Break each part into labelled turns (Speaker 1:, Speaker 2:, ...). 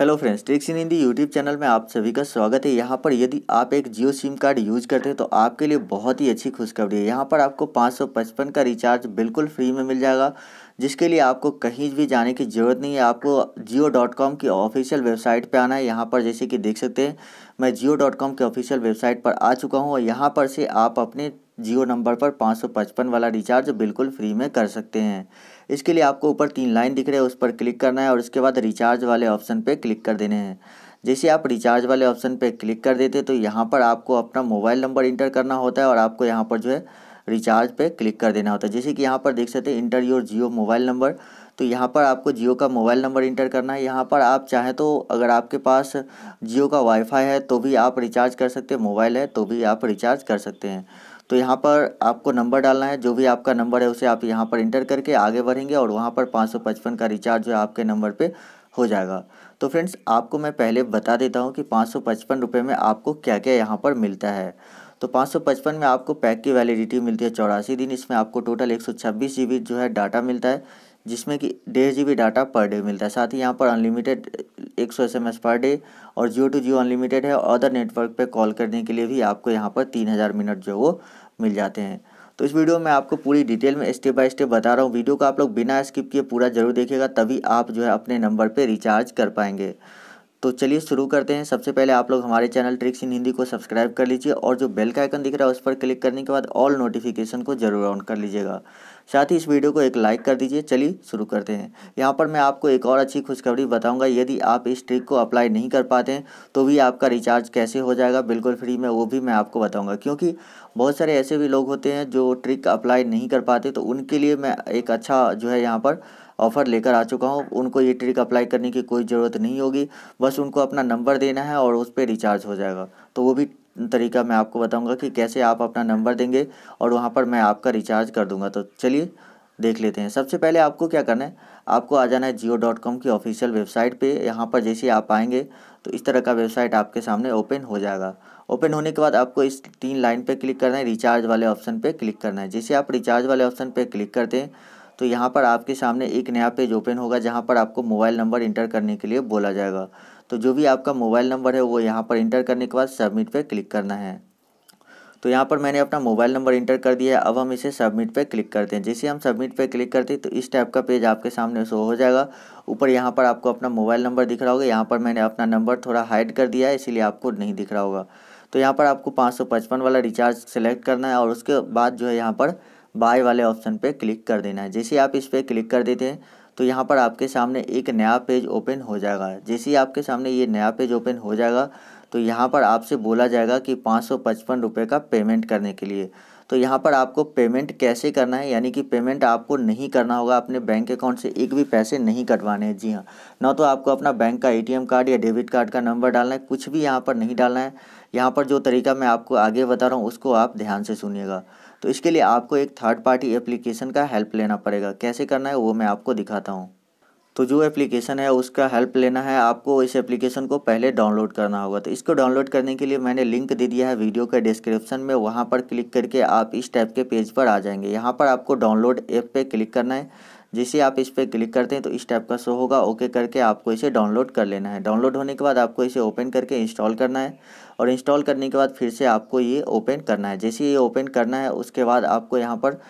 Speaker 1: hello friends tricks in Hindi YouTube channel में आप सभी का स्वागत है यहाँ पर यदि आप एक जियो सिम कार्ड यूज करते हैं तो आपके लिए बहुत ही अच्छी खुशखबरी है यहाँ पर आपको 555 का रिचार्ज बिल्कुल फ्री में मिल जाएगा जिसके लिए आपको कहीं भी जाने की ज़रूरत नहीं है आपको जियो डॉट कॉम की ऑफिशियल वेबसाइट पर आना है यहाँ पर जैसे कि देख सकते हैं मैं जियो डॉट कॉम की ऑफिशियल वेबसाइट पर आ चुका हूँ और यहाँ पर से आप अपने जियो नंबर पर पाँच सौ पचपन वाला रिचार्ज बिल्कुल फ्री में कर सकते हैं इसके लिए आपको ऊपर तीन लाइन दिख रहे हैं उस पर क्लिक करना है और उसके बाद रिचार्ज वाले ऑप्शन पे क्लिक कर देने हैं जैसे आप रिचार्ज वाले ऑप्शन पे क्लिक कर देते तो यहाँ पर आपको अपना मोबाइल नंबर इंटर करना होता है और आपको यहाँ पर जो है रिचार्ज पे क्लिक कर देना होता है जैसे कि यहाँ पर देख सकते हैं enter your Jio mobile number तो यहाँ पर आपको जियो का मोबाइल नंबर इंटर करना है यहाँ पर आप चाहें तो अगर आपके पास जियो का वाईफाई है तो भी आप रिचार्ज कर सकते हैं मोबाइल है तो भी आप रिचार्ज कर सकते हैं तो यहाँ पर आपको नंबर डालना है जो भी आपका नंबर है उसे आप यहाँ पर इंटर करके आगे बढ़ेंगे और वहाँ पर पाँच का रिचार्ज जो है आपके नंबर पर हो जाएगा तो फ्रेंड्स आपको मैं पहले बता देता हूँ कि पाँच सौ पचपन रुपये में आपको क्या क्या यहाँ पर मिलता है तो पाँच सौ पचपन में आपको पैक की वैलिडिटी मिलती है चौरासी दिन इसमें आपको टोटल एक सौ छब्बीस जी बी जो है डाटा मिलता है जिसमें कि डेढ़ G B data per day मिलता है साथ ही यहाँ पर अनलिमिटेड एक सौ S M S per day और जियो टू जियो अनलिमिटेड है अदर नेटवर्क पे कॉल करने के लिए भी आपको यहाँ पर तीन हज़ार मिनट जो वो मिल जाते हैं तो इस वीडियो में आपको पूरी डिटेल में स्टेप बाय स्टेप बता रहा हूँ वीडियो को आप लोग बिना स्किप किए पूरा जरूर देखिएगा तभी आप जो है अपने नंबर पर रिचार्ज कर पाएंगे तो चलिए शुरू करते हैं सबसे पहले आप लोग हमारे चैनल ट्रिक्स इन हिंदी को सब्सक्राइब कर लीजिए और जो बेल का आइकन दिख रहा है उस पर क्लिक करने के बाद ऑल नोटिफिकेशन को जरूर ऑन कर लीजिएगा साथ ही इस वीडियो को एक लाइक कर दीजिए चलिए शुरू करते हैं यहाँ पर मैं आपको एक और अच्छी खुशखबरी बताऊँगा यदि आप इस ट्रिक को अप्लाई नहीं कर पाते हैं तो भी आपका रिचार्ज कैसे हो जाएगा बिल्कुल फ्री में वो भी मैं आपको बताऊँगा क्योंकि बहुत सारे ऐसे भी लोग होते हैं जो ट्रिक अप्लाई नहीं कर पाते तो उनके लिए मैं एक अच्छा जो है यहाँ पर ऑफ़र लेकर आ चुका हूँ उनको ये ट्रिक अप्लाई करने की कोई ज़रूरत नहीं होगी बस उनको अपना नंबर देना है और उस पर रिचार्ज हो जाएगा तो वो भी तरीका मैं आपको बताऊँगा कि कैसे आप अपना नंबर देंगे और वहाँ पर मैं आपका रिचार्ज कर दूँगा तो चलिए देख लेते हैं सबसे पहले आपको क्या करना है आपको आ जाना है जियो डॉट कॉम की ऑफिशियल वेबसाइट पे यहाँ पर जैसे आप आएंगे तो इस तरह का वेबसाइट आपके सामने ओपन हो जाएगा ओपन होने के बाद आपको इस तीन लाइन पे क्लिक करना है रिचार्ज वाले ऑप्शन पे क्लिक करना है जैसे आप रिचार्ज वाले ऑप्शन पे क्लिक करते हैं तो यहाँ पर आपके सामने एक नया पेज ओपन होगा जहाँ पर आपको मोबाइल नंबर इंटर करने के लिए बोला जाएगा तो जो भी आपका मोबाइल नंबर है वो यहाँ पर इंटर करने के बाद सबमिट पर क्लिक करना है तो यहाँ पर मैंने अपना मोबाइल नंबर इंटर कर दिया है अब हम इसे सबमिट पर क्लिक करते हैं जैसे हम सबमिट पर क्लिक करते हैं तो इस टाइप का पेज आपके सामने शो हो जाएगा ऊपर यहाँ पर आपको अपना मोबाइल नंबर दिख रहा होगा यहाँ पर मैंने अपना नंबर थोड़ा हाइड कर दिया है इसीलिए आपको नहीं दिख रहा होगा तो यहाँ पर आपको पाँच वाला रिचार्ज सेलेक्ट करना है और उसके बाद जो है यहाँ पर बाय वाले ऑप्शन पे क्लिक कर देना है जैसे आप इस पर क्लिक कर देते हैं तो यहाँ पर आपके सामने एक नया पेज ओपन हो जाएगा जैसे ही आपके सामने ये नया पेज ओपन हो जाएगा तो यहाँ पर आपसे बोला जाएगा कि पाँच सौ पचपन रुपये का पेमेंट करने के लिए तो यहाँ पर आपको पेमेंट कैसे करना है यानी कि पेमेंट आपको नहीं करना होगा अपने बैंक अकाउंट से एक भी पैसे नहीं कटवाने हैं जी हाँ ना तो आपको अपना बैंक का एटीएम कार्ड या डेबिट कार्ड का नंबर डालना है कुछ भी यहाँ पर नहीं डालना है यहाँ पर जो तरीका मैं आपको आगे बता रहा हूँ उसको आप ध्यान से सुनिएगा तो इसके लिए आपको एक थर्ड पार्टी एप्लीकेशन का हेल्प लेना पड़ेगा कैसे करना है वो मैं आपको दिखाता हूँ तो जो एप्लीकेशन है उसका हेल्प लेना है आपको इस एप्लीकेशन को पहले डाउनलोड करना होगा तो इसको डाउनलोड करने के लिए मैंने लिंक दे दिया है वीडियो के डिस्क्रिप्शन में वहाँ पर क्लिक करके आप इस टाइप के पेज पर आ जाएंगे यहाँ पर आपको डाउनलोड ऐप पे क्लिक करना है जैसे आप इस पर क्लिक करते हैं तो इस टाइप का शो होगा ओके करके आपको इसे डाउनलोड कर लेना है डाउनलोड होने के बाद आपको इसे ओपन करके इंस्टॉल करना है और इंस्टॉल करने के बाद फिर से आपको ये ओपन करना है जैसे ये ओपन करना है उसके बाद आपको यहाँ पर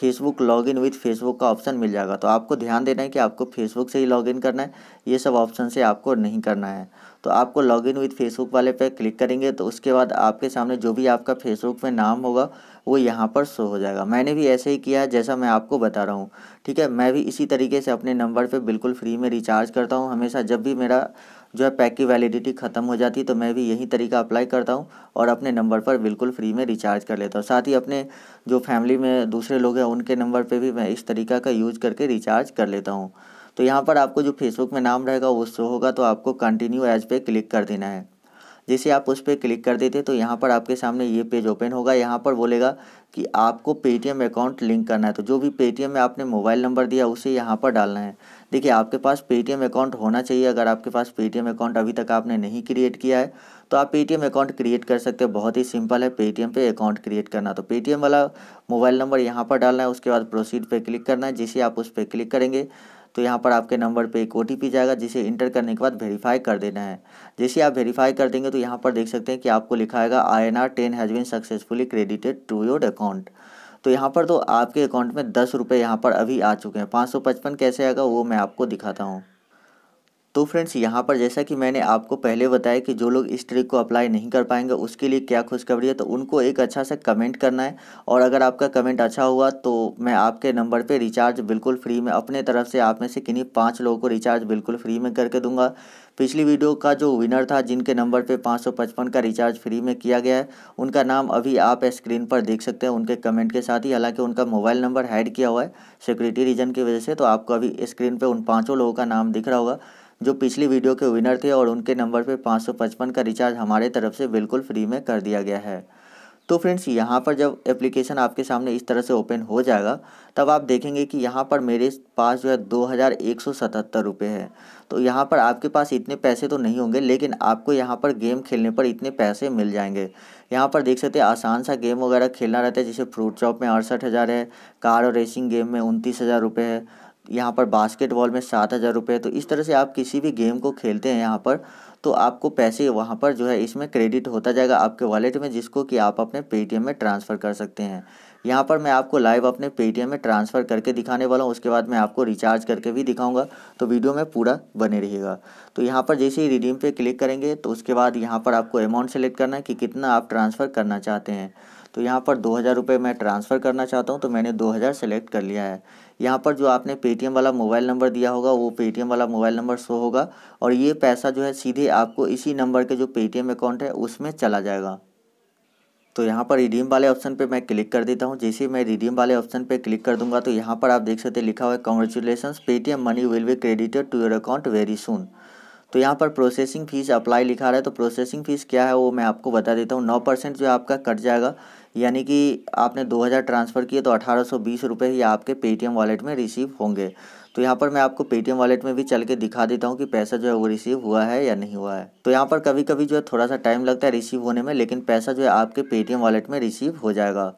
Speaker 1: Facebook log in with Facebook का ऑप्शन मिल जाएगा तो आपको ध्यान देना है कि आपको फेसबुक से ही लॉग इन करना है ये सब ऑप्शन से आपको नहीं करना है तो आपको लॉग इन विथ फेसबुक वाले पे क्लिक करेंगे तो उसके बाद आपके सामने जो भी आपका फेसबुक में नाम होगा वो यहाँ पर शो हो जाएगा मैंने भी ऐसे ही किया है जैसा मैं आपको बता रहा हूँ ठीक है मैं भी इसी तरीके से अपने नंबर पर बिल्कुल फ्री में रिचार्ज करता हूँ हमेशा जब भी मेरा जो है पैक की वैलिडिटी ख़त्म हो जाती है तो मैं भी यही तरीका अप्लाई करता हूँ और अपने नंबर पर बिल्कुल फ्री में रिचार्ज कर लेता हूँ साथ ही अपने जो फैमिली में दूसरे लोग हैं उनके नंबर पर भी मैं इस तरीका का यूज़ करके रिचार्ज कर लेता हूँ तो यहाँ पर आपको जो फेसबुक में नाम रहेगा वो शो होगा तो आपको कंटिन्यू एज पे क्लिक कर देना है जैसे आप उस पर क्लिक कर देते तो यहाँ पर आपके सामने ये पेज ओपन होगा यहाँ पर बोलेगा कि आपको पेटीएम अकाउंट लिंक करना है तो जो भी पेटीएम में आपने मोबाइल नंबर दिया उसे यहाँ पर डालना है देखिए आपके पास पेटीएम अकाउंट होना चाहिए अगर आपके पास पेटीएम अकाउंट अभी तक आपने नहीं क्रिएट किया है तो आप पेटीएम अकाउंट क्रिएट कर सकते हो बहुत ही सिंपल है पेटीएम पे अकाउंट क्रिएट करना तो पेटीएम वाला मोबाइल नंबर यहाँ पर डालना है उसके बाद प्रोसीड पे क्लिक करना है जैसे आप उस पर क्लिक करेंगे तो यहाँ पर आपके नंबर पे एक ओ जाएगा जिसे इंटर करने के बाद वेरीफाई कर देना है जैसे आप वेरीफाई कर देंगे तो यहाँ पर देख सकते हैं कि आपको लिखाएगा I N R ten has been successfully credited to your account तो यहाँ पर तो आपके अकाउंट में दस रुपये यहाँ पर अभी आ चुके हैं पाँच सौ पचपन कैसे आएगा वो मैं आपको दिखाता हूँ तो फ्रेंड्स यहाँ पर जैसा कि मैंने आपको पहले बताया कि जो लोग इस ट्रिक को अप्लाई नहीं कर पाएंगे उसके लिए क्या खुशखबरी है तो उनको एक अच्छा सा कमेंट करना है और अगर आपका कमेंट अच्छा हुआ तो मैं आपके नंबर पे रिचार्ज बिल्कुल फ्री में अपने तरफ से आप में से किन्हीं पाँच लोगों को रिचार्ज बिल्कुल फ्री में करके दूंगा पिछली वीडियो का जो विनर था जिनके नंबर पे 555 का रिचार्ज फ्री में किया गया है उनका नाम अभी आप स्क्रीन पर देख सकते हैं उनके कमेंट के साथ ही हालांकि उनका मोबाइल नंबर हैड किया हुआ है सिक्योरिटी रीजन की वजह से तो आपको अभी स्क्रीन पर उन पाँचों लोगों का नाम दिख रहा होगा जो पिछली वीडियो के विनर थे और उनके नंबर पर पाँच का रिचार्ज हमारे तरफ से बिल्कुल फ्री में कर दिया गया है तो फ्रेंड्स यहाँ पर जब एप्लीकेशन आपके सामने इस तरह से ओपन हो जाएगा तब आप देखेंगे कि यहाँ पर मेरे पास जो है दो हज़ार एक सौ सतहत्तर रुपये है तो यहाँ पर आपके पास इतने पैसे तो नहीं होंगे लेकिन आपको यहाँ पर गेम खेलने पर इतने पैसे मिल जाएंगे यहाँ पर देख सकते हैं आसान सा गेम वगैरह खेलना रहता है जैसे फ्रूट शॉप में अड़सठ हज़ार है कार और रेसिंग गेम में उनतीस हज़ार रुपये है यहाँ पर बास्केटबॉल में सात हज़ार रुपये तो इस तरह से आप किसी भी गेम को खेलते हैं यहाँ पर तो आपको पैसे वहाँ पर जो है इसमें क्रेडिट होता जाएगा आपके वॉलेट में जिसको कि आप अपने पेटीएम में ट्रांसफ़र कर सकते हैं यहाँ पर मैं आपको लाइव अपने पेटीएम में ट्रांसफ़र करके दिखाने वाला हूँ उसके बाद मैं आपको रिचार्ज करके भी दिखाऊंगा तो वीडियो में पूरा बने रहिएगा तो यहाँ पर जैसे ही रिडीम पे क्लिक करेंगे तो उसके बाद यहाँ पर आपको अमाउंट सेलेक्ट करना है कि कितना आप ट्रांसफ़र करना चाहते हैं तो यहाँ पर दो हज़ार रुपये मैं ट्रांसफ़र करना चाहता हूँ तो मैंने दो हज़ार सेलेक्ट कर लिया है यहाँ पर जो आपने पेटीएम वाला मोबाइल नंबर दिया होगा वो पेटीएम वाला मोबाइल नंबर शो होगा और ये पैसा जो है सीधे आपको इसी नंबर के जो पेटीएम अकाउंट है उसमें चला जाएगा तो यहाँ पर रिडीम वाले ऑप्शन पे मैं क्लिक कर देता हूँ जैसे मैं रिडीम वाले ऑप्शन पे क्लिक कर दूंगा तो यहाँ पर आप देख सकते लिखा हुआ है congratulation Paytm money will be credited to your account very soon तो यहाँ पर प्रोसेसिंग फ़ीस अप्लाई लिखा रहा है तो प्रोसेसिंग फ़ीस क्या है वो मैं आपको बता देता हूँ नौ परसेंट जो आपका कट जाएगा यानी कि आपने 2000 ट्रांसफ़र किए तो अठारह सौ बीस रुपये ही आपके पेटीएम वॉलेट में रिसीव होंगे तो यहाँ पर मैं आपको पेटीएम वॉलेट में भी चल के दिखा देता हूँ कि पैसा जो है वो रिसीव हुआ है या नहीं हुआ है तो यहाँ पर कभी कभी जो है थोड़ा सा टाइम लगता है रिसीव होने में लेकिन पैसा जो है आपके पेटीएम वॉलेट में रिसीव हो जाएगा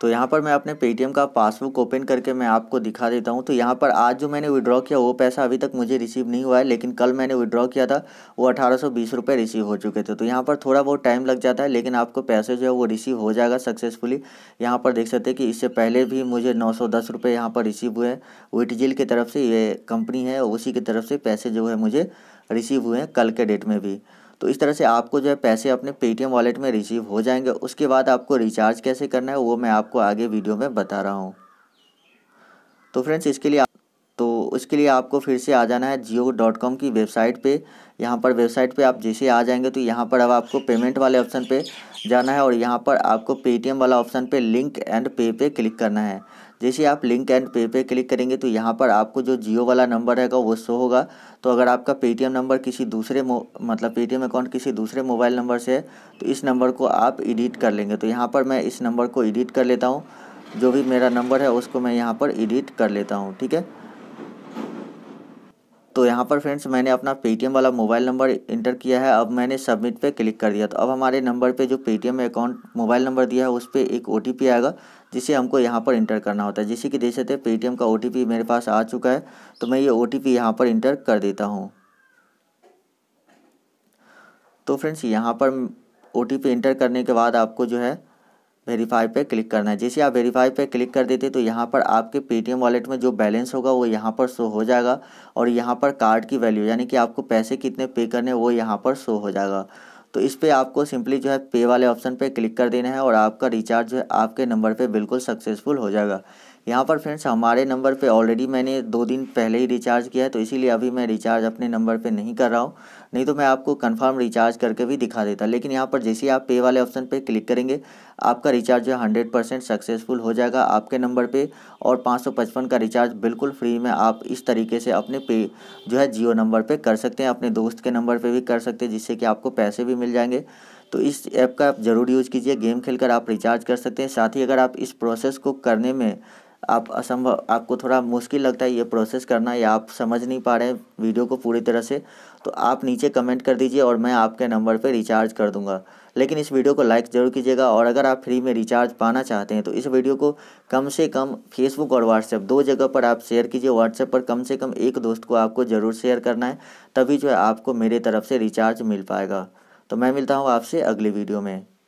Speaker 1: तो यहाँ पर मैं अपने पेटीएम का पासबुक ओपन करके मैं आपको दिखा देता हूँ तो यहाँ पर आज जो मैंने विड्रॉ किया वो पैसा अभी तक मुझे रिसीव नहीं हुआ है लेकिन कल मैंने विड्रॉ किया था वो अठारह सौ बीस रुपये रिसीव हो चुके थे तो यहाँ पर थोड़ा बहुत टाइम लग जाता है लेकिन आपको पैसे जो है वो रिसीव हो जाएगा सक्सेसफुली यहाँ पर देख सकते हैं कि इससे पहले भी मुझे नौ सौ दस रुपये यहाँ पर रिसीव हुए हैं विटजिल की तरफ से ये कंपनी है उसी की तरफ से पैसे जो है मुझे रिसीव हुए हैं कल के डेट में भी तो इस तरह से आपको जो है पैसे अपने पेटीएम वॉलेट में रिसीव हो जाएंगे उसके बाद आपको रिचार्ज कैसे करना है वो मैं आपको आगे वीडियो में बता रहा हूँ तो फ्रेंड्स इसके लिए तो उसके लिए आपको फिर से आ जाना है जियो डॉट कॉम की वेबसाइट पे यहाँ पर वेबसाइट पे आप जैसे आ जाएंगे तो यहाँ पर अब आपको पेमेंट वाले ऑप्शन पे जाना है और यहाँ पर आपको पेटीएम वाला ऑप्शन पे लिंक एंड पे पे क्लिक करना है जैसे आप लिंक एंड पे पे क्लिक करेंगे तो यहाँ पर आपको जो जियो वाला नंबर रहेगा वो शो होगा तो अगर आपका पेटीएम नंबर किसी दूसरे मतलब पेटीएम अकाउंट किसी दूसरे मोबाइल नंबर से है तो इस नंबर को आप एडिट कर लेंगे तो यहाँ पर मैं इस नंबर को एडिट कर लेता हूँ जो भी मेरा नंबर है उसको मैं यहाँ पर एडिट कर लेता हूँ ठीक है तो यहाँ पर फ्रेंड्स मैंने अपना पेटीएम वाला मोबाइल नंबर इंटर किया है अब मैंने सबमिट पे क्लिक कर दिया तो अब हमारे नंबर पे जो पेटीएम अकाउंट मोबाइल नंबर दिया है उस पर एक ओ आएगा जिसे हमको यहाँ पर इंटर करना होता है जैसे कि देख सकते हैं पेटीएम का ओ मेरे पास आ चुका है तो मैं ये ओ टी यहाँ पर इंटर कर देता हूँ तो फ्रेंड्स यहाँ पर ओ इंटर करने के बाद आपको जो है वेरीफाई पे क्लिक करना है जैसे आप वेरीफाई पे क्लिक कर देते तो यहाँ पर आपके पेटीएम वॉलेट में जो बैलेंस होगा वो यहाँ पर शो हो जाएगा और यहाँ पर कार्ड की वैल्यू यानी कि आपको पैसे कितने पे करने वो यहाँ पर शो हो जाएगा तो इस पर आपको सिंपली जो है पे वाले ऑप्शन पर क्लिक कर देना है और आपका रिचार्ज जो है आपके नंबर पर बिल्कुल सक्सेसफुल हो जाएगा यहाँ पर फ्रेंड्स हमारे नंबर पे ऑलरेडी मैंने दो दिन पहले ही रिचार्ज किया है तो इसीलिए अभी मैं रिचार्ज अपने नंबर पे नहीं कर रहा हूँ नहीं तो मैं आपको कन्फर्म रिचार्ज करके भी दिखा देता लेकिन यहाँ पर जैसे ही आप पे वाले ऑप्शन पर क्लिक करेंगे आपका रिचार्ज जो है हंड्रेड परसेंट सक्सेसफुल हो जाएगा आपके नंबर पर और पाँच सौ पचपन का रिचार्ज बिल्कुल फ्री में आप इस तरीके से अपने पे जो है जियो नंबर पर कर सकते हैं अपने दोस्त के नंबर पर भी कर सकते हैं जिससे कि आपको पैसे भी मिल जाएंगे तो इस ऐप का आप ज़रूर यूज़ कीजिए गेम खेलकर आप रिचार्ज कर सकते हैं साथ ही अगर आप इस प्रोसेस को करने में आप असंभव आपको थोड़ा मुश्किल लगता है ये प्रोसेस करना या आप समझ नहीं पा रहे हैं वीडियो को पूरी तरह से तो आप नीचे कमेंट कर दीजिए और मैं आपके नंबर पर रिचार्ज कर दूँगा लेकिन इस वीडियो को लाइक ज़रूर कीजिएगा और अगर आप फ्री में रिचार्ज पाना चाहते हैं तो इस वीडियो को कम से कम फेसबुक और व्हाट्सएप दो जगह पर आप शेयर कीजिए व्हाट्सएप पर कम से कम एक दोस्त को आपको ज़रूर शेयर करना है तभी जो है आपको मेरे तरफ से रिचार्ज मिल पाएगा तो मैं मिलता हूँ आपसे अगली वीडियो में